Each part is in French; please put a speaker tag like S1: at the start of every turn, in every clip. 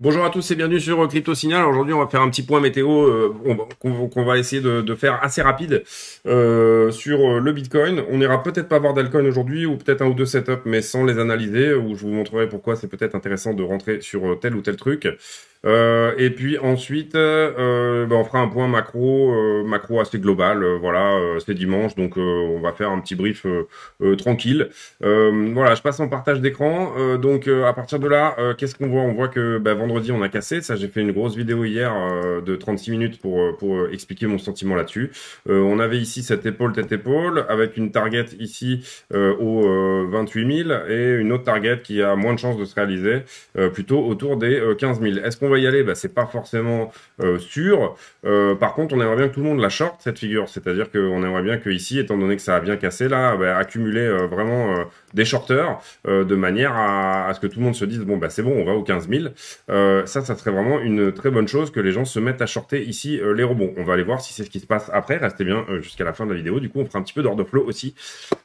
S1: Bonjour à tous et bienvenue sur euh, Crypto Signal. Aujourd'hui, on va faire un petit point météo euh, qu'on va essayer de, faire assez rapide euh, sur le Bitcoin. On n'ira peut-être pas voir d'alcool aujourd'hui ou peut-être un ou deux setups, mais sans les analyser, où je vous montrerai pourquoi c'est peut-être intéressant de rentrer sur tel ou tel truc. Euh, et puis ensuite, euh, euh, ben, on fera un point macro, macro assez global. voilà, c'est dimanche, donc on va faire un petit brief tranquille. voilà, je passe en partage d'écran. donc à partir de là, qu'est-ce qu'on voit On voit que ben, vendredi on a cassé. Ça, j'ai fait une grosse vidéo hier de 36 minutes pour pour expliquer mon sentiment là-dessus. on avait ici cette épaule, tête épaule, avec une target ici au 28 000 et une autre target qui a moins de chances de se réaliser, plutôt autour des 15 000. Est-ce va y aller, bah, c'est pas forcément euh, sûr. Euh, par contre, on aimerait bien que tout le monde la short, cette figure. C'est-à-dire qu'on aimerait bien que ici, étant donné que ça a bien cassé, là, bah, accumuler euh, vraiment des shorteurs de manière à, ce que tout le monde se dise, bon, bah, c'est bon, on va aux 15 000. ça, ça serait vraiment une très bonne chose que les gens se mettent à shorter ici les rebonds. On va aller voir si c'est ce qui se passe après. Restez bien jusqu'à la fin de la vidéo. Du coup, on fera un petit peu d'ordre flow aussi.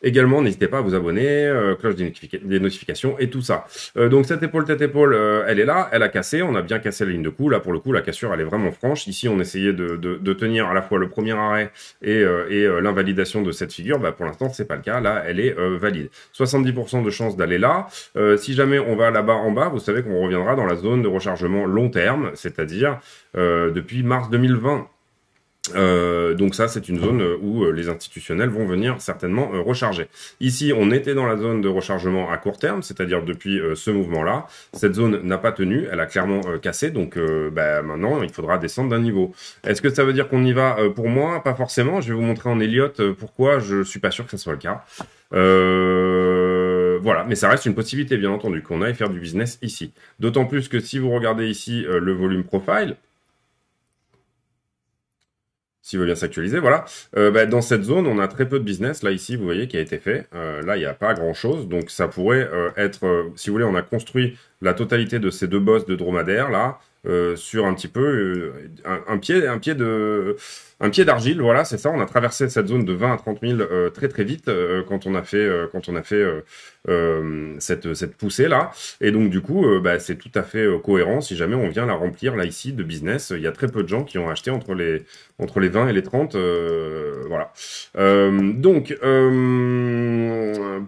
S1: Également, n'hésitez pas à vous abonner, cloche des, notifications et tout ça. donc, cette épaule, tête épaule, elle est là, elle a cassé, on a bien cassé c'est ligne de coup, Là, pour le coup, la cassure, elle est vraiment franche. Ici, on essayait de, tenir à la fois le premier arrêt et, euh, euh, l'invalidation de cette figure. Bah, pour l'instant, c'est pas le cas. Là, elle est euh, valide. 70% de chance d'aller là. si jamais on va là-bas en bas, vous savez qu'on reviendra dans la zone de rechargement long terme, c'est-à-dire depuis mars 2020. Euh, donc ça, c'est une zone euh, où euh, les institutionnels vont venir certainement recharger. Ici, on était dans la zone de rechargement à court terme, c'est-à-dire depuis ce mouvement-là. Cette zone n'a pas tenu, elle a clairement cassé, donc bah, maintenant, il faudra descendre d'un niveau. Est-ce que ça veut dire qu'on y va pour moi Pas forcément. Je vais vous montrer en Elliott pourquoi je suis pas sûr que ce soit le cas. voilà, mais ça reste une possibilité, bien entendu, qu'on aille faire du business ici. D'autant plus que si vous regardez ici le volume profile, s'il veut bien s'actualiser, voilà. Euh, bah, dans cette zone, on a très peu de business. Là, ici, vous voyez, qui a été fait. Euh, là, il n'y a pas grand-chose. Donc, ça pourrait euh, être... Euh, si vous voulez, on a construit la totalité de ces deux bosses de dromadaires, là. Euh, sur un petit peu euh, un, pied un pied de un pied d'argile voilà c'est ça on a traversé cette zone de 20 à 30 000 euh, très très vite quand on a fait quand on a fait cette cette poussée là et donc du coup bah, c'est tout à fait cohérent si jamais on vient la remplir là ici de business il y a très peu de gens qui ont acheté entre les entre les 20 et les 30 voilà donc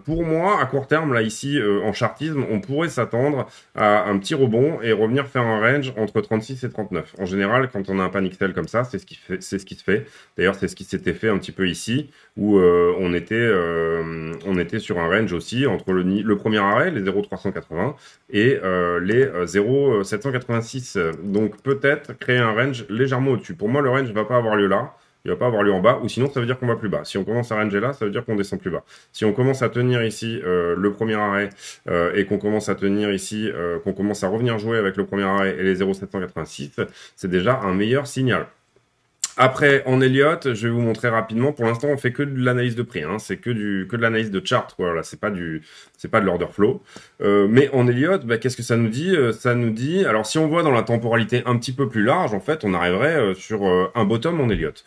S1: pour moi à court terme là ici en chartisme on pourrait s'attendre à un petit rebond et revenir faire un range en entre 36 et 39. En général, quand on a un panic comme ça, c'est ce qui se fait. D'ailleurs, c'est ce qui s'était fait un petit peu ici, où euh, on était, euh, on était sur un range aussi entre le, premier arrêt, les 0,380 et euh, les 0,786. Donc peut-être créer un range légèrement au-dessus. Pour moi, le range ne va pas avoir lieu là il ne va pas avoir lieu en bas, ou sinon ça veut dire qu'on va plus bas. Si on commence à ranger là, ça veut dire qu'on descend plus bas. Si on commence à tenir ici euh, le premier arrêt euh, et qu'on commence à tenir ici, euh, qu'on commence à revenir jouer avec le premier arrêt et les 0,786, c'est déjà un meilleur signal. Après, en Elliott, je vais vous montrer rapidement. Pour l'instant, on fait que de l'analyse de prix. Hein. C'est que que de l'analyse de chart. Voilà, c'est pas du c'est pas de l'order flow. mais en Elliott, bah, qu'est-ce que ça nous dit Ça nous dit. Alors, si on voit dans la temporalité un petit peu plus large, en fait, on arriverait sur un bottom en Elliott.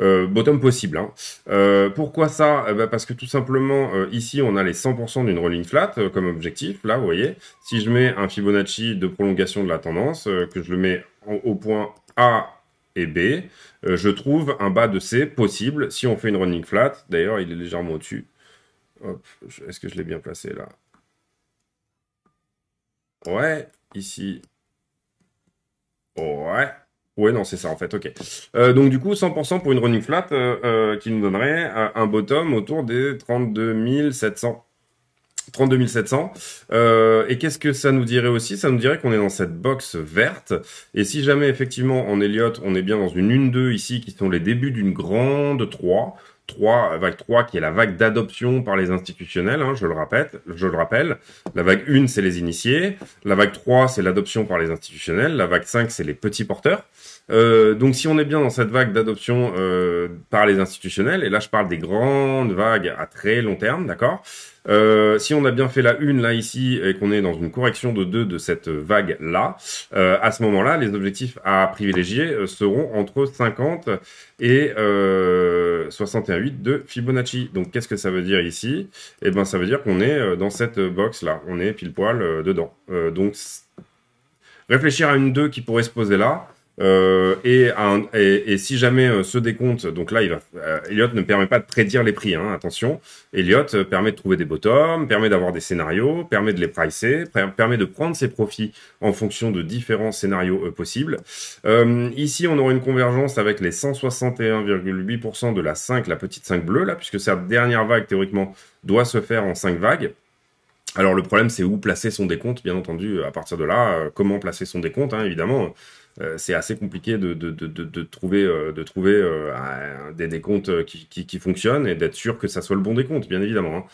S1: Euh, bottom possible. Hein. Euh, pourquoi ça eh ben, Parce que tout simplement, euh, ici, on a les 100% d'une running flat comme objectif. Là, vous voyez, si je mets un Fibonacci de prolongation de la tendance, que je le mets au point A et B, je trouve un bas de C possible si on fait une running flat. D'ailleurs, il est légèrement au-dessus. Est-ce que je l'ai bien placé là Ouais, ici. Ouais. Ouais, non, c'est ça en fait, ok. Euh, donc du coup, 100% pour une running flat euh, euh, qui nous donnerait un bottom autour des 32 700. 32 700. et qu'est-ce que ça nous dirait aussi Ça nous dirait qu'on est dans cette box verte. Et si jamais effectivement en Elliott, on est bien dans une 1-2 ici, qui sont les débuts d'une grande 3, 3, vague 3 qui est la vague d'adoption par les institutionnels, hein, je le répète, je le rappelle. La vague 1, c'est les initiés. La vague 3, c'est l'adoption par les institutionnels. La vague 5, c'est les petits porteurs. Euh, donc si on est bien dans cette vague d'adoption euh, par les institutionnels, et là je parle des grandes vagues à très long terme, d'accord euh, si on a bien fait la une là ici et qu'on est dans une correction de deux de cette vague là, euh, à ce moment-là, les objectifs à privilégier euh, seront entre 50 et 61,8 euh, de Fibonacci. Donc qu'est-ce que ça veut dire ici Eh ben ça veut dire qu'on est dans cette box là, on est pile poil dedans. donc réfléchir à une 2 qui pourrait se poser là, euh, et, et, si jamais ce euh, décompte, donc là, il euh, Elliot ne permet pas de prédire les prix, hein, attention. Elliot permet de trouver des bottoms, permet d'avoir des scénarios, permet de les pricer, permet de prendre ses profits en fonction de différents scénarios possibles. ici, on aura une convergence avec les 161,8% de la 5, la petite 5 bleue, là, puisque cette dernière vague, théoriquement, doit se faire en 5 vagues. Alors le problème, c'est où placer son décompte, bien entendu, à partir de là, comment placer son décompte, hein, évidemment. Euh, c'est assez compliqué de, de, de, de trouver, de trouver euh, euh, des, des comptes qui, qui, fonctionnent et d'être sûr que ça soit le bon décompte, bien évidemment. Hein.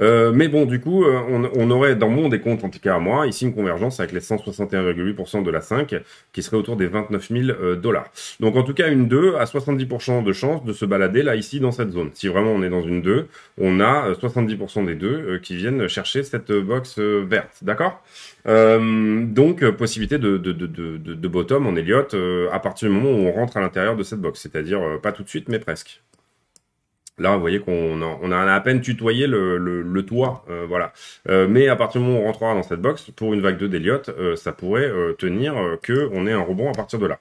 S1: Euh, mais bon, du coup, euh, on, aurait dans mon décompte, en tout cas à moi, ici une convergence avec les 161,8% de la 5, qui serait autour des 29 000 euh, dollars. Donc en tout cas, une 2 a 70% de chance de se balader là, ici, dans cette zone. Si vraiment on est dans une 2, on a 70% des deux qui viennent chercher cette box verte. D'accord donc possibilité de, de, bottom en Elliott à partir du moment où on rentre à l'intérieur de cette box, c'est-à-dire pas tout de suite mais presque. Là, vous voyez qu'on a, on a à peine tutoyé le, toit, euh, voilà. Euh, mais à partir du moment où on rentrera dans cette box, pour une vague de d'Elliott, euh, ça pourrait tenir que on ait un rebond à partir de là.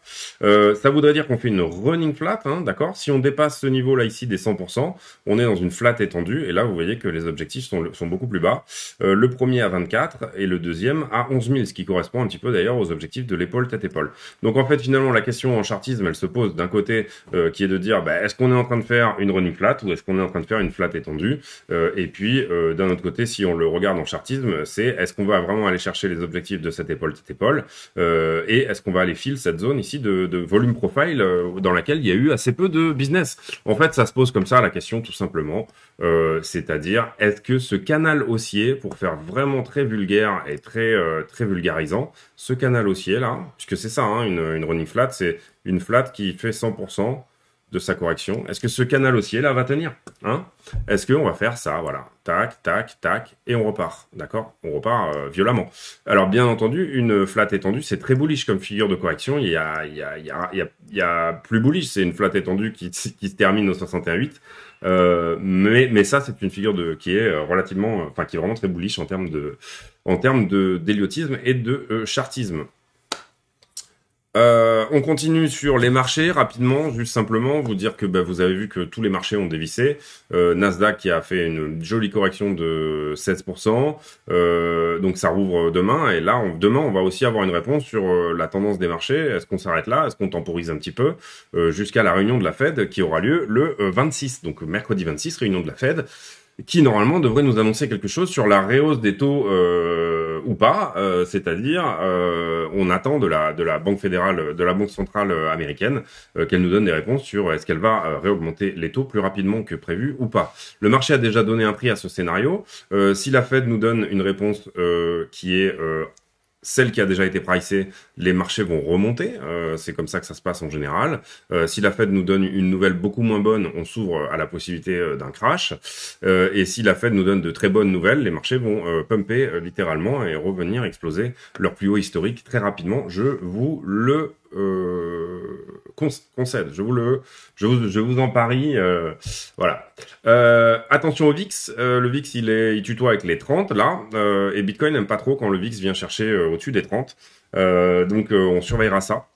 S1: ça voudrait dire qu'on fait une running flat, hein, d'accord Si on dépasse ce niveau-là ici des 100%, on est dans une flat étendue, et là, vous voyez que les objectifs sont, sont beaucoup plus bas. le premier à 24 et le deuxième à 11 000, ce qui correspond un petit peu d'ailleurs aux objectifs de l'épaule tête-épaule. Donc en fait, finalement, la question en chartisme, elle se pose d'un côté qui est de dire, bah, est-ce qu'on est en train de faire une running flat ou est-ce qu'on est en train de faire une flat étendue euh, Et puis, euh, d'un autre côté, si on le regarde en chartisme, c'est est-ce qu'on va vraiment aller chercher les objectifs de cette épaule, cette épaule euh, Et est-ce qu'on va aller filer cette zone ici de, volume profile dans laquelle il y a eu assez peu de business En fait, ça se pose comme ça la question tout simplement. C'est-à-dire, est-ce que ce canal haussier, pour faire vraiment très vulgaire et très, très vulgarisant, ce canal haussier là, puisque c'est ça, hein, une, une running flat, c'est une flat qui fait 100%, de sa correction. Est-ce que ce canal haussier là va tenir hein Est-ce qu'on va faire ça Voilà, tac, tac, tac, et on repart, d'accord On repart euh, violemment. Alors bien entendu, une flat étendue, c'est très bullish comme figure de correction. Il y a, il y a, il y a, il y plus bullish, c'est une flat étendue qui, se termine au 61,8. Euh, mais, ça, c'est une figure de qui est euh, relativement, enfin qui est vraiment très bullish en termes de, en termes de d'héliotisme et de chartisme. Euh, on continue sur les marchés rapidement, juste simplement vous dire que bah, vous avez vu que tous les marchés ont dévissé. Euh, Nasdaq qui a fait une jolie correction de 16%, euh, donc ça rouvre demain. Et là, on, demain, on va aussi avoir une réponse sur la tendance des marchés. Est-ce qu'on s'arrête là Est-ce qu'on temporise un petit peu jusqu'à la réunion de la Fed qui aura lieu le 26, donc mercredi 26, réunion de la Fed, qui normalement devrait nous annoncer quelque chose sur la réhausse des taux. Euh, ou pas, euh, c'est-à-dire euh, on attend de la de la banque fédérale, de la banque centrale américaine, qu'elle nous donne des réponses sur est-ce qu'elle va réaugmenter les taux plus rapidement que prévu ou pas. Le marché a déjà donné un prix à ce scénario. si la Fed nous donne une réponse qui est celle qui a déjà été pricée, les marchés vont remonter. Euh, c'est comme ça que ça se passe en général. Euh, si la Fed nous donne une nouvelle beaucoup moins bonne, on s'ouvre à la possibilité euh, d'un crash. et si la Fed nous donne de très bonnes nouvelles, les marchés vont pumper littéralement et revenir exploser leur plus haut historique très rapidement. Je vous le concède. Je vous le, je vous, je vous en parie. Euh, voilà. Euh, attention au VIX. Euh, le VIX, il est, il tutoie avec les 30 là. et Bitcoin n'aime pas trop quand le VIX vient chercher au-dessus des 30. donc on surveillera ça.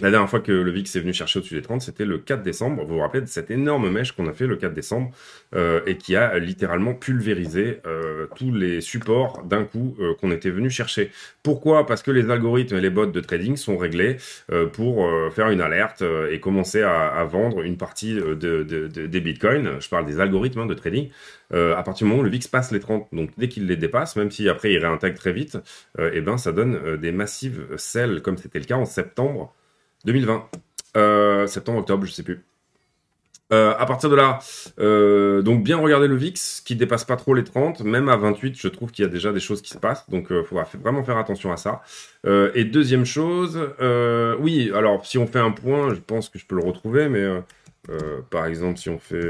S1: La dernière fois que le VIX est venu chercher au-dessus des 30, c'était le 4 décembre. Vous vous rappelez de cette énorme mèche qu'on a fait le 4 décembre euh, et qui a littéralement pulvérisé euh, tous les supports d'un coup euh, qu'on était venu chercher. Pourquoi Parce que les algorithmes et les bots de trading sont réglés euh, pour faire une alerte et commencer à, vendre une partie des bitcoins. Je parle des algorithmes hein, de trading. à partir du moment où le VIX passe les 30, donc dès qu'il les dépasse, même si après il réintègre très vite, eh ben ça donne des massives selles comme c'était le cas en septembre 2020. Euh, septembre, octobre, je sais plus. Euh, à partir de là, euh, donc bien regarder le VIX qui dépasse pas trop les 30, même à 28, je trouve qu'il y a déjà des choses qui se passent, donc il faudra vraiment faire attention à ça. et deuxième chose, oui, alors si on fait un point, je pense que je peux le retrouver, mais par exemple si on fait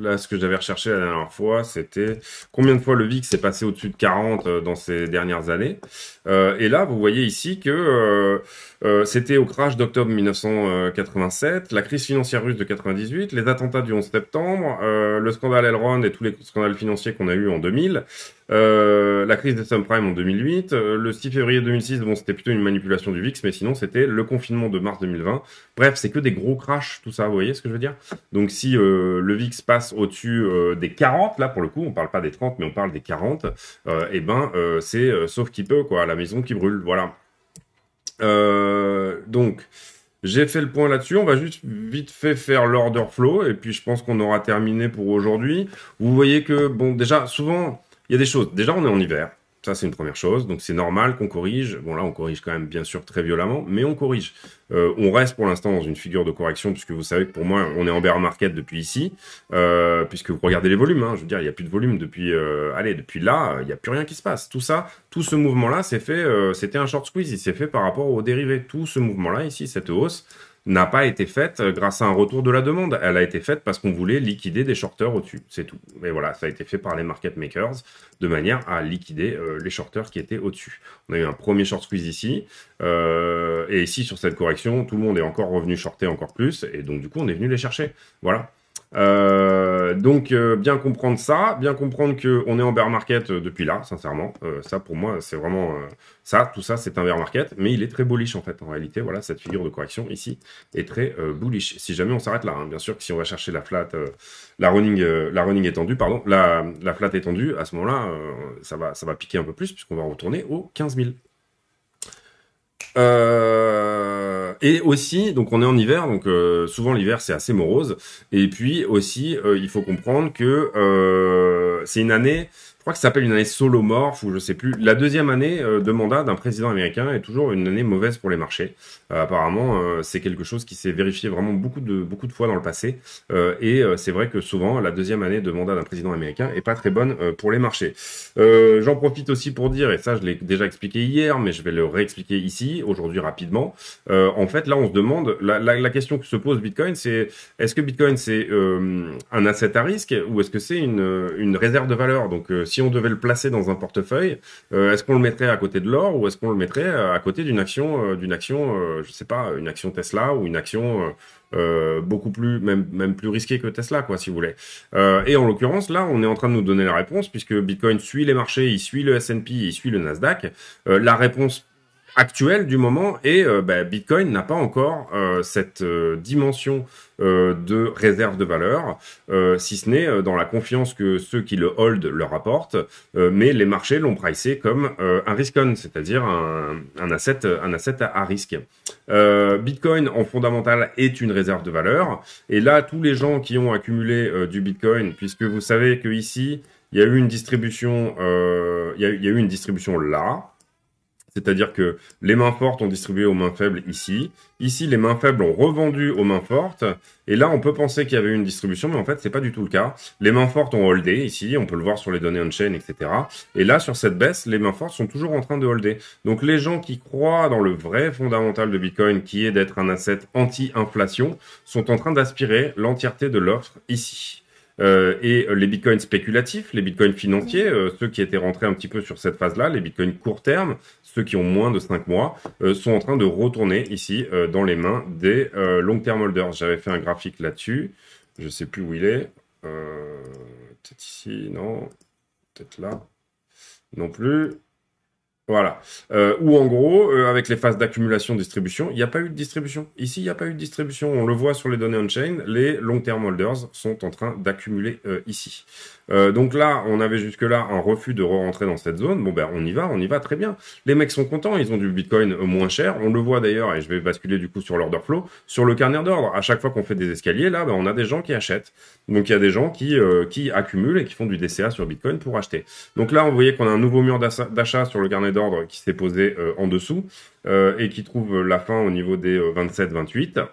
S1: Là, ce que j'avais recherché la dernière fois, c'était combien de fois le VIX s'est passé au-dessus de 40 euh, dans ces dernières années. Euh, et là, vous voyez ici que euh, c'était au crash d'octobre 1987, la crise financière russe de 98, les attentats du 11 septembre, le scandale Elron et tous les scandales financiers qu'on a eu en 2000. Euh, la crise des subprimes en 2008, euh, le 6 février 2006, bon, c'était plutôt une manipulation du VIX, mais sinon, c'était le confinement de mars 2020. Bref, c'est que des gros crashs, tout ça, vous voyez ce que je veux dire Donc, si euh, le VIX passe au-dessus des 40, là, pour le coup, on parle pas des 30, mais on parle des 40, eh ben, c'est sauf qui peut, quoi, la maison qui brûle, voilà. donc... J'ai fait le point là-dessus. On va juste vite fait faire l'order flow et puis je pense qu'on aura terminé pour aujourd'hui. Vous voyez que, bon, déjà, souvent, il y a des choses. Déjà, on est en hiver. Ça, c'est une première chose. Donc, c'est normal qu'on corrige. Bon, là, on corrige quand même, bien sûr, très violemment, mais on corrige. Euh, on reste pour l'instant dans une figure de correction, puisque vous savez que pour moi, on est en bear market depuis ici, euh, puisque vous regardez les volumes. Hein. je veux dire, il n'y a plus de volume depuis. Euh, allez, depuis là, il n'y a plus rien qui se passe. Tout ça, tout ce mouvement-là, c'est fait. C'était un short squeeze. Il s'est fait par rapport aux dérivés. Tout ce mouvement-là ici, cette hausse, n'a pas été faite euh, grâce à un retour de la demande. Elle a été faite parce qu'on voulait liquider des shorteurs au-dessus. C'est tout. Mais voilà, ça a été fait par les market makers de manière à liquider euh, les shorteurs qui étaient au-dessus. On a eu un premier short squeeze ici. Euh, et ici, sur cette correction, tout le monde est encore revenu shorter encore plus. Et donc, du coup, on est venu les chercher. Voilà. Euh, donc euh, bien comprendre ça, bien comprendre qu'on est en bear market euh, depuis là, sincèrement. ça pour moi c'est vraiment ça, tout ça c'est un bear market, mais il est très bullish en fait en réalité. Voilà cette figure de correction ici est très bullish. Si jamais on s'arrête là, hein, bien sûr que si on va chercher la flat, la running, la running étendue, pardon, la, la flat étendue, à ce moment-là ça va ça va piquer un peu plus puisqu'on va retourner aux 15 000. Euh, et aussi, donc on est en hiver, donc euh, souvent l'hiver c'est assez morose. Et puis aussi, euh, il faut comprendre que c'est une année je crois que ça s'appelle une année solomorphe ou je sais plus. La deuxième année euh, de mandat d'un président américain est toujours une année mauvaise pour les marchés. Euh, apparemment, euh, c'est quelque chose qui s'est vérifié vraiment beaucoup de beaucoup de fois dans le passé. et c'est vrai que souvent, la deuxième année de mandat d'un président américain est pas très bonne pour les marchés. J'en profite aussi pour dire, et ça je l'ai déjà expliqué hier, mais je vais le réexpliquer ici aujourd'hui rapidement. en fait, là, on se demande la, question que se pose Bitcoin, c'est est-ce que Bitcoin c'est un asset à risque ou est-ce que c'est une, une réserve de valeur Donc si on devait le placer dans un portefeuille, euh, est-ce qu'on le mettrait à côté de l'or ou est-ce qu'on le mettrait à côté d'une action, euh, d'une action, euh, je sais pas, une action Tesla ou une action beaucoup plus, même, plus risquée que Tesla, quoi, si vous voulez. et en l'occurrence, là, on est en train de nous donner la réponse, puisque Bitcoin suit les marchés, il suit le S&P, il suit le Nasdaq. la réponse actuel du moment et euh, bah, Bitcoin n'a pas encore euh, cette euh, dimension de réserve de valeur, si ce n'est dans la confiance que ceux qui le hold leur apportent, mais les marchés l'ont pricé comme un risk-on, c'est-à-dire un, un, asset, un asset à, risque. Bitcoin en fondamental est une réserve de valeur, et là tous les gens qui ont accumulé du Bitcoin, puisque vous savez que ici il y a eu une distribution, il y a eu une distribution là, c'est-à-dire que les mains fortes ont distribué aux mains faibles ici. Ici, les mains faibles ont revendu aux mains fortes. Et là, on peut penser qu'il y avait une distribution, mais en fait, c'est pas du tout le cas. Les mains fortes ont holdé ici. On peut le voir sur les données on-chain, etc. Et là, sur cette baisse, les mains fortes sont toujours en train de holder. Donc, les gens qui croient dans le vrai fondamental de Bitcoin, qui est d'être un asset anti-inflation, sont en train d'aspirer l'entièreté de l'offre ici. Euh, et euh, les bitcoins spéculatifs, les bitcoins financiers, euh, ceux qui étaient rentrés un petit peu sur cette phase-là, les bitcoins court terme, ceux qui ont moins de 5 mois, sont en train de retourner ici dans les mains des long-term holders. J'avais fait un graphique là-dessus, je ne sais plus où il est. Peut-être ici, non Peut-être là Non plus. Voilà. Euh, ou en gros, euh, avec les phases d'accumulation distribution, il n'y a pas eu de distribution. Ici, il n'y a pas eu de distribution. On le voit sur les données on-chain, les long-term holders sont en train d'accumuler euh, ici. donc là, on avait jusque-là un refus de re-rentrer dans cette zone. Bon ben, on y va, on y va très bien. Les mecs sont contents, ils ont du Bitcoin moins cher. On le voit d'ailleurs, et je vais basculer du coup sur l'order flow, sur le carnet d'ordre. À chaque fois qu'on fait des escaliers, là, ben, on a des gens qui achètent. Donc il y a des gens qui, qui accumulent et qui font du DCA sur Bitcoin pour acheter. Donc là, on voyait qu'on a un nouveau mur d'achat sur le carnet d'ordre qui s'est posé euh, en dessous euh, et qui trouve la fin au niveau des 27-28. Euh,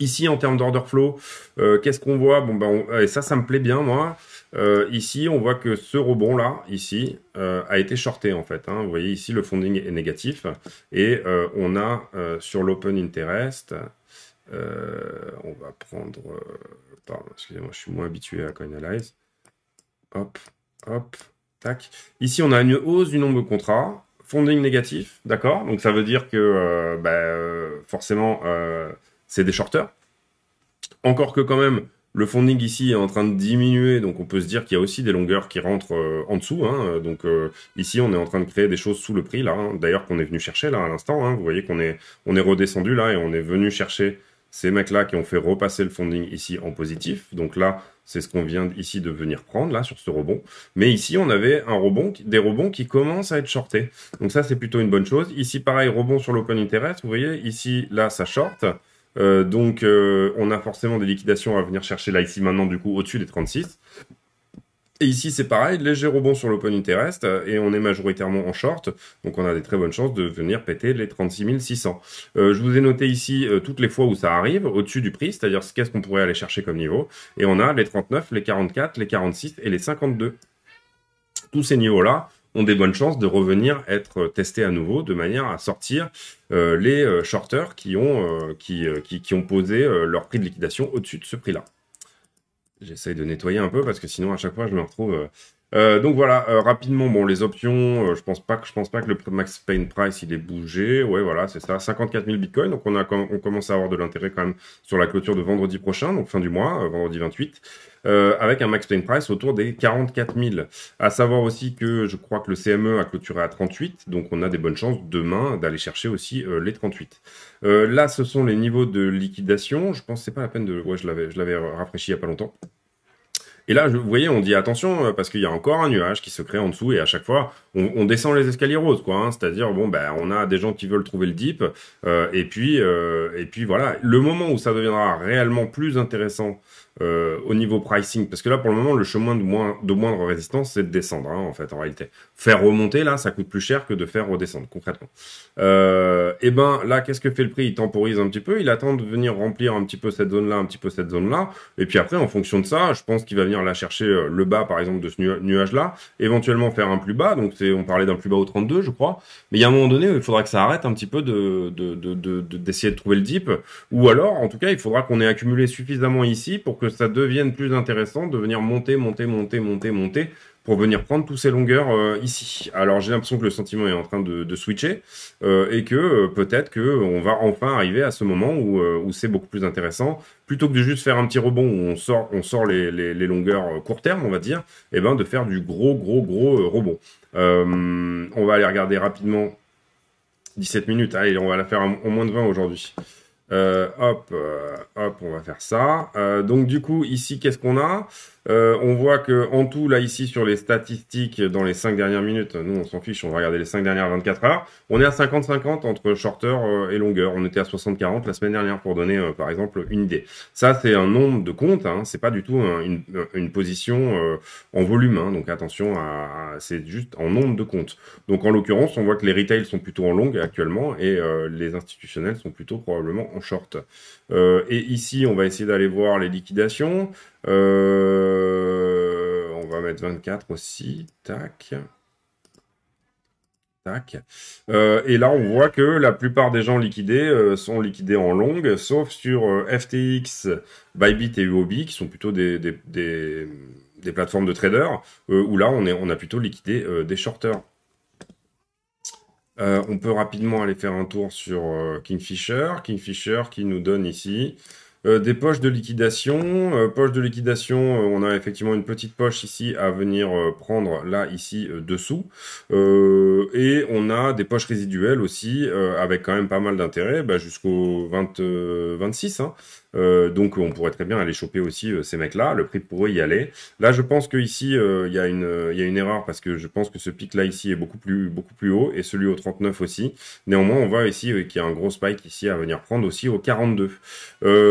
S1: ici, en termes d'order flow, qu'est-ce qu'on voit Bon, ben, et eh, ça, ça me plaît bien, moi. ici, on voit que ce rebond-là, ici, a été shorté, en fait. Hein. Vous voyez, ici, le funding est négatif. Et on a, sur l'open interest, on va prendre... pardon, excusez-moi, je suis moins habitué à CoinAlyze. Hop, hop. Ici, on a une hausse du nombre de contrats. Funding négatif, d'accord Donc ça veut dire que euh, bah, euh, forcément, euh, c'est des shorteurs. Encore que quand même, le funding ici est en train de diminuer, donc on peut se dire qu'il y a aussi des longueurs qui rentrent en dessous. Hein. donc ici, on est en train de créer des choses sous le prix, là. Hein. D'ailleurs, qu'on est venu chercher, là, à l'instant. Hein. vous voyez qu'on est, on est redescendu, là, et on est venu chercher ces mecs-là qui ont fait repasser le funding ici en positif. Donc là, c'est ce qu'on vient ici de venir prendre, là, sur ce rebond. Mais ici, on avait un rebond, des rebonds qui commencent à être shortés. Donc ça, c'est plutôt une bonne chose. Ici, pareil, rebond sur l'open interest. Vous voyez, ici, là, ça short. Euh, donc, euh, on a forcément des liquidations à venir chercher là, ici, maintenant, du coup, au-dessus des 36. Et ici, c'est pareil, léger rebond sur l'open Interest, euh, et on est majoritairement en short, donc on a des très bonnes chances de venir péter les 36 600. Euh, je vous ai noté ici euh, toutes les fois où ça arrive, au-dessus du prix, c'est-à-dire qu'est-ce qu'on pourrait aller chercher comme niveau, et on a les 39, les 44, les 46 et les 52. Tous ces niveaux-là, ont des bonnes chances de revenir être testés à nouveau de manière à sortir les shorteurs qui ont, qui, qui, ont posé leur prix de liquidation au-dessus de ce prix-là. J'essaye de nettoyer un peu parce que sinon, à chaque fois, je me retrouve euh, euh, donc voilà, euh, rapidement, bon, les options, euh, je pense pas que je pense pas que le Max pain Price il est bougé. Ouais, voilà, c'est ça, 54 000 bitcoins. Donc on a on commence à avoir de l'intérêt quand même sur la clôture de vendredi prochain, donc fin du mois, vendredi 28. avec un max pain price autour des 44 000. À savoir aussi que je crois que le CME a clôturé à 38, donc on a des bonnes chances demain d'aller chercher aussi les 38. là, ce sont les niveaux de liquidation. Je pense que c'est pas la peine de. Ouais, je l'avais, je l'avais rafraîchi il y a pas longtemps. Et là, vous voyez, on dit attention euh, parce qu'il y a encore un nuage qui se crée en dessous et à chaque fois, on, descend les escaliers roses, quoi. Hein. C'est-à-dire, bon, ben, on a des gens qui veulent trouver le dip euh, et puis, euh, et puis voilà. Le moment où ça deviendra réellement plus intéressant euh, au niveau pricing Parce que là, pour le moment, le chemin de, moins, de moindre résistance, c'est de descendre, hein, en fait, en réalité. Faire remonter, là, ça coûte plus cher que de faire redescendre, concrètement. Euh, et eh ben là, qu'est-ce que fait le prix Il temporise un petit peu, il attend de venir remplir un petit peu cette zone-là, un petit peu cette zone-là, et puis après, en fonction de ça, je pense qu'il va venir la chercher euh, le bas, par exemple, de ce nuage-là, éventuellement faire un plus bas, donc on parlait d'un plus bas au 32, je crois, mais il y a un moment donné où il faudra que ça arrête un petit peu de d'essayer de, de, de, trouver le dip, ou alors, en tout cas, il faudra qu'on ait accumulé suffisamment ici pour que ça devienne plus intéressant de venir monter, monter, monter, monter, monter pour venir prendre toutes ces longueurs euh, ici. Alors j'ai l'impression que le sentiment est en train de, switcher euh, et que euh, peut-être qu'on va enfin arriver à ce moment où, c'est beaucoup plus intéressant. Plutôt que de juste faire un petit rebond où on sort, on sort les, longueurs court terme, on va dire, et eh ben de faire du gros, gros, gros rebond. on va aller regarder rapidement 17 minutes. Allez, on va la faire en moins de 20 aujourd'hui. Euh, hop, euh, hop, on va faire ça. Euh, donc du coup, ici, qu'est-ce qu'on a euh, on voit que en tout, là ici sur les statistiques, dans les 5 dernières minutes, nous on s'en fiche, on va regarder les 5 dernières 24 heures, on est à 50-50 entre shorter euh, et longueur. On était à 60-40 la semaine dernière pour donner euh, par exemple une idée. Ça c'est un nombre de comptes, hein, c'est pas du tout une, position en volume, hein. donc attention, à, c'est juste en nombre de comptes. Donc en l'occurrence, on voit que les retails sont plutôt en longue actuellement et les institutionnels sont plutôt probablement en short. et ici, on va essayer d'aller voir les liquidations. Euh, on va mettre 24 aussi. Euh, et là, on voit que la plupart des gens liquidés euh, sont liquidés en longue, sauf sur FTX, Bybit et UOB, qui sont plutôt des, plateformes de traders, où là, on, est, on a plutôt liquidé des shorters. on peut rapidement aller faire un tour sur Kingfisher. Kingfisher qui nous donne ici euh, des poches de liquidation. Euh, poche de liquidation, euh, on a effectivement une petite poche ici à venir prendre là, ici, dessous. et on a des poches résiduelles aussi, avec quand même pas mal d'intérêt, bah, jusqu'au 26. Hein. Euh, donc on pourrait très bien aller choper aussi euh, ces mecs-là. Le prix pourrait y aller. Là, je pense qu'ici, il euh, y, a une, erreur parce que je pense que ce pic-là ici est beaucoup plus, beaucoup plus haut et celui au 39 aussi. Néanmoins, on voit ici qu'il y a un gros spike ici à venir prendre aussi au 42.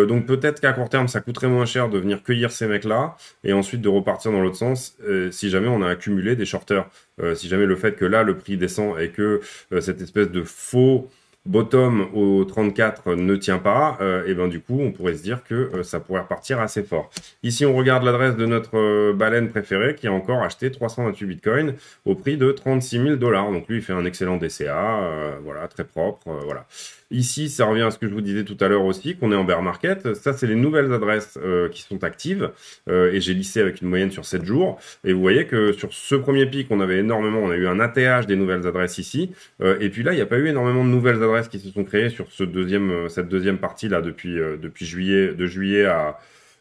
S1: donc peut-être qu'à court terme, ça coûterait moins cher de venir cueillir ces mecs-là et ensuite de repartir dans l'autre sens si jamais on a accumulé des shorters. si jamais le fait que là, le prix descend et que cette espèce de faux bottom au 34 ne tient pas, euh, et ben du coup, on pourrait se dire que euh, ça pourrait repartir assez fort. Ici, on regarde l'adresse de notre euh, baleine préférée qui a encore acheté 328 bitcoins au prix de 36 000 dollars. Donc lui, il fait un excellent DCA, voilà, très propre, voilà. Ici, ça revient à ce que je vous disais tout à l'heure aussi, qu'on est en bear market. Ça, c'est les nouvelles adresses euh, qui sont actives. Euh, et j'ai lissé avec une moyenne sur 7 jours. Et vous voyez que sur ce premier pic, on avait énormément, on a eu un ATH des nouvelles adresses ici. Euh, et puis là, il n'y a pas eu énormément de nouvelles adresses qui se sont créées sur cette deuxième partie là depuis, depuis juillet, de juillet à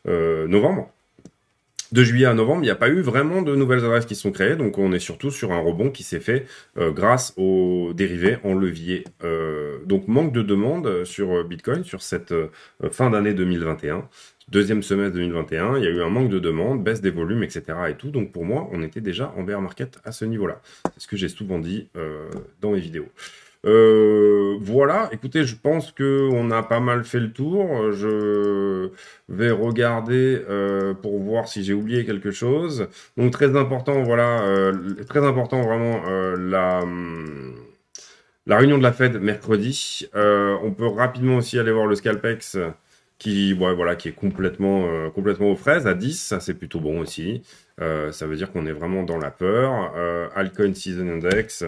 S1: novembre de juillet à novembre, il n'y a pas eu vraiment de nouvelles adresses qui sont créées, donc on est surtout sur un rebond qui s'est fait euh, grâce aux dérivés en levier. Euh, donc manque de demande sur euh, Bitcoin sur cette fin d'année 2021, deuxième semestre 2021, il y a eu un manque de demande, baisse des volumes, etc. Et tout. Donc pour moi, on était déjà en bear market à ce niveau-là. C'est ce que j'ai souvent dit dans mes vidéos. Euh, voilà, écoutez, je pense qu'on on a pas mal fait le tour. Je vais regarder euh, pour voir si j'ai oublié quelque chose. Donc très important, voilà, euh, très important vraiment la hum, la réunion de la Fed mercredi. on peut rapidement aussi aller voir le Scalpex qui voilà qui est complètement complètement aux fraises à 10 ça c'est plutôt bon aussi ça veut dire qu'on est vraiment dans la peur euh, Alcoin Season Index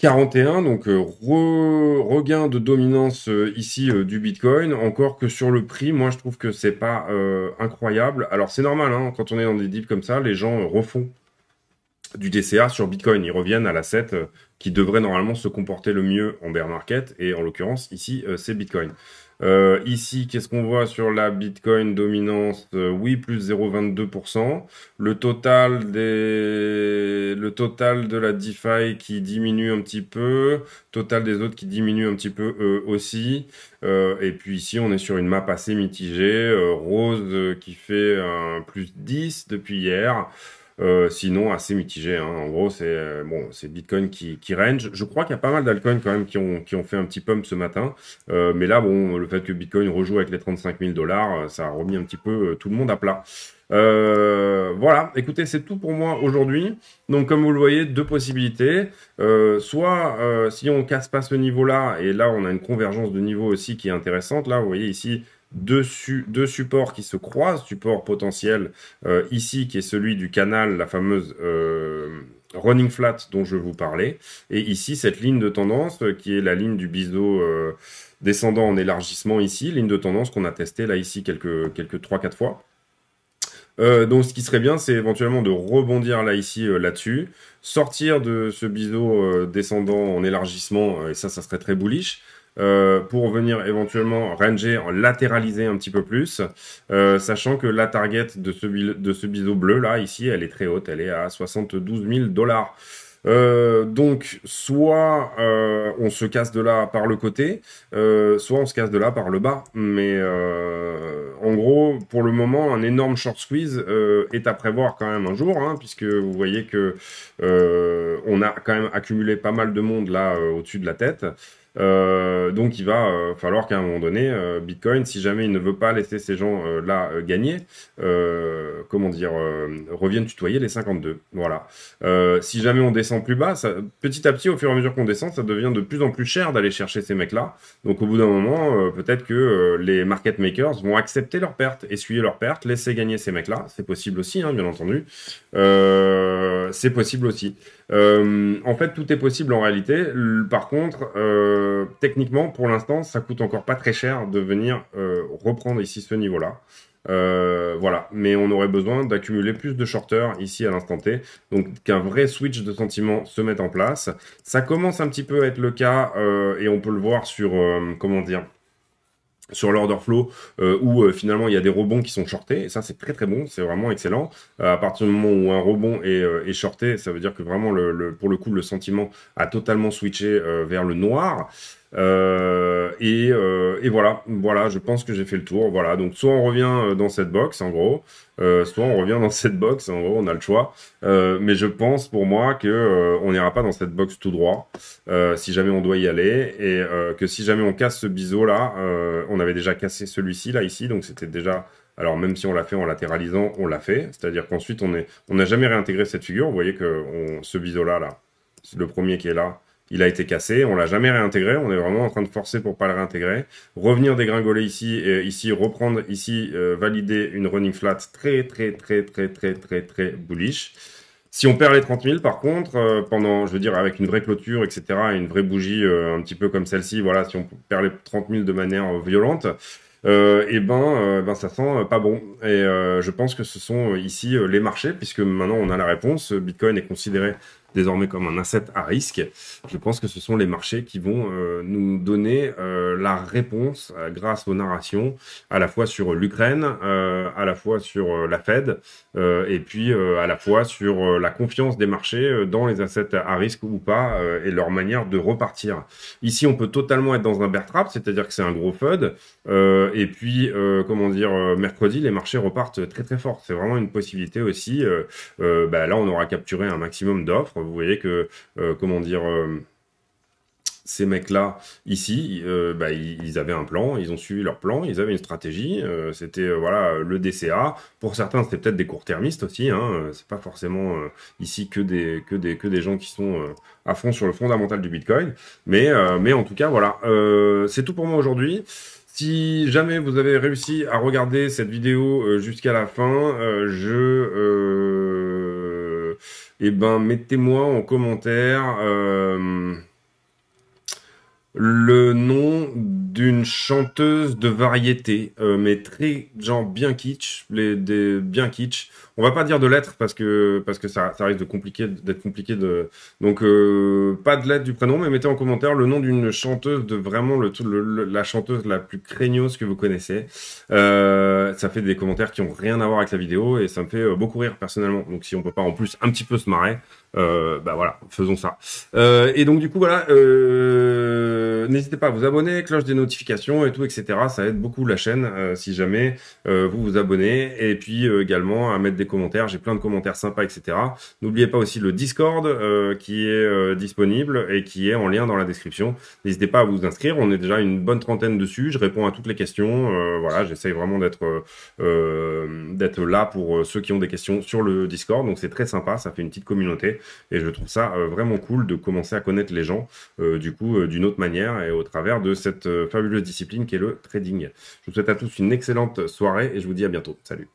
S1: 41, donc euh, regain de dominance euh, ici euh, du Bitcoin, encore que sur le prix, moi je trouve que c'est pas incroyable. Alors c'est normal, hein, quand on est dans des dips comme ça, les gens refont du DCA sur Bitcoin, ils reviennent à l'asset qui devrait normalement se comporter le mieux en bear market, et en l'occurrence ici c'est Bitcoin. Euh, ici, qu'est-ce qu'on voit sur la Bitcoin dominance euh, Oui, plus 0,22%. Le total des, le total de la DeFi qui diminue un petit peu, total des autres qui diminue un petit peu eux aussi. Euh, et puis ici, on est sur une map assez mitigée. Rose qui fait un plus 10 depuis hier. Euh, sinon, assez mitigé. Hein. En gros, c'est euh, bon, c'est Bitcoin qui, qui range. Je, crois qu'il y a pas mal d'alcoins quand même qui ont, qui ont fait un petit pump ce matin. Euh, mais là, bon, le fait que Bitcoin rejoue avec les 35 000 dollars, euh, ça a remis un petit peu tout le monde à plat. voilà, écoutez, c'est tout pour moi aujourd'hui. Donc, comme vous le voyez, deux possibilités. soit, si on casse pas ce niveau-là, et là, on a une convergence de niveau aussi qui est intéressante. Là, vous voyez ici, deux, supports qui se croisent, support potentiel euh, ici qui est celui du canal, la fameuse euh, running flat dont je vous parlais, et ici cette ligne de tendance euh, qui est la ligne du biseau descendant en élargissement ici, ligne de tendance qu'on a testée là ici quelques, quelques 3-4 fois. donc ce qui serait bien, c'est éventuellement de rebondir là ici là-dessus, sortir de ce biseau descendant en élargissement, et ça, ça serait très bullish. Euh, pour venir éventuellement ranger, en latéraliser un petit peu plus, euh, sachant que la target de ce, de ce biseau bleu là, ici, elle est très haute, elle est à 72 000 dollars. Euh, donc, soit on se casse de là par le côté, soit on se casse de là par le bas. Mais en gros, pour le moment, un énorme short squeeze est à prévoir quand même un jour, hein, puisque vous voyez que on a quand même accumulé pas mal de monde là au-dessus de la tête. Euh, donc il va euh, falloir qu'à un moment donné, euh, Bitcoin, si jamais il ne veut pas laisser ces gens-là euh, gagner, comment dire, reviennent tutoyer les 52. Voilà. si jamais on descend plus bas, ça, petit à petit, au fur et à mesure qu'on descend, ça devient de plus en plus cher d'aller chercher ces mecs-là. Donc au bout d'un moment, peut-être que les market makers vont accepter leurs pertes, essuyer leurs pertes, laisser gagner ces mecs-là. C'est possible aussi, hein, bien entendu. C'est possible aussi. Euh, en fait, tout est possible en réalité. Par contre, euh, techniquement, pour l'instant, ça coûte encore pas très cher de venir euh, reprendre ici ce niveau-là. Euh, voilà, mais on aurait besoin d'accumuler plus de shorters ici à l'instant T, donc qu'un vrai switch de sentiment se mette en place. Ça commence un petit peu à être le cas euh, et on peut le voir sur euh, comment dire sur l'order flow euh, où euh, finalement il y a des rebonds qui sont shortés et ça c'est très très bon c'est vraiment excellent euh, à partir du moment où un rebond est, est shorté ça veut dire que vraiment le, pour le coup le sentiment a totalement switché vers le noir euh, euh, et, voilà, voilà, je pense que j'ai fait le tour. Voilà, donc soit on revient euh, dans cette box en gros, soit on revient dans cette box en gros, on a le choix. mais je pense pour moi que on n'ira pas dans cette box tout droit, si jamais on doit y aller, et que si jamais on casse ce biseau là, on avait déjà cassé celui-ci là ici, donc c'était déjà alors même si on l'a fait en latéralisant, on l'a fait, c'est-à-dire qu'ensuite on est, n'a jamais réintégré cette figure. Vous voyez que on, ce biseau là là, le premier qui est là, il a été cassé, on l'a jamais réintégré, on est vraiment en train de forcer pour pas le réintégrer. Revenir dégringoler ici, et ici, reprendre ici, euh, valider une running flat très très très très très très très bullish. Si on perd les 30 000, par contre, euh, pendant, je veux dire, avec une vraie clôture, etc., une vraie bougie euh, un petit peu comme celle-ci, voilà, si on perd les 30 000 de manière violente, euh, et eh ben, ben ça sent pas bon. Et je pense que ce sont ici les marchés, puisque maintenant on a la réponse. Bitcoin est considéré désormais comme un asset à risque, je pense que ce sont les marchés qui vont euh, nous donner euh, la réponse euh, grâce aux narrations, à la fois sur l'Ukraine, à la fois sur la Fed, et puis à la fois sur la confiance des marchés dans les assets à risque ou pas, et leur manière de repartir. Ici, on peut totalement être dans un bear trap, c'est-à-dire que c'est un gros FUD, et puis, comment dire, mercredi, les marchés repartent très très fort. C'est vraiment une possibilité aussi. Bah, là, on aura capturé un maximum d'offres. Vous voyez que, euh, comment dire euh, ces mecs-là, ici, euh, bah, ils avaient un plan, ils ont suivi leur plan, ils avaient une stratégie, c'était voilà le DCA. Pour certains, c'était peut-être des court-termistes aussi, hein, c'est pas forcément ici que des, que, des, que des gens qui sont à fond sur le fondamental du Bitcoin. Mais, mais en tout cas, voilà, c'est tout pour moi aujourd'hui. Si jamais vous avez réussi à regarder cette vidéo jusqu'à la fin, je eh ben, mettez-moi en commentaire. Euh, le nom d'une chanteuse de variété, euh, mais très genre bien kitsch, les, des, bien kitsch. On va pas dire de lettres parce que parce que ça, risque de compliquer d'être compliqué de donc euh, pas de lettres du prénom, mais mettez en commentaire le nom d'une chanteuse de vraiment le, la chanteuse la plus craignose que vous connaissez. Euh, ça fait des commentaires qui ont rien à voir avec la vidéo et ça me fait beaucoup rire personnellement. Donc si on peut pas en plus un petit peu se marrer, euh, bah voilà, faisons ça. Euh, et donc du coup voilà, euh, n'hésitez pas à vous abonner, cloche des notifications et tout, etc. Ça aide beaucoup la chaîne euh, si jamais vous vous abonnez. Et puis également à mettre des commentaires, j'ai plein de commentaires sympas, etc. N'oubliez pas aussi le Discord qui est disponible et qui est en lien dans la description. N'hésitez pas à vous inscrire, on est déjà une bonne trentaine dessus. Je réponds à toutes les questions. voilà, j'essaye vraiment d'être d'être là pour ceux qui ont des questions sur le Discord, donc c'est très sympa, ça fait une petite communauté. Et je trouve ça euh, vraiment cool de commencer à connaître les gens, euh, du coup, euh, d'une autre manière et au travers de cette fabuleuse discipline qui est le trading. Je vous souhaite à tous une excellente soirée et je vous dis à bientôt. Salut.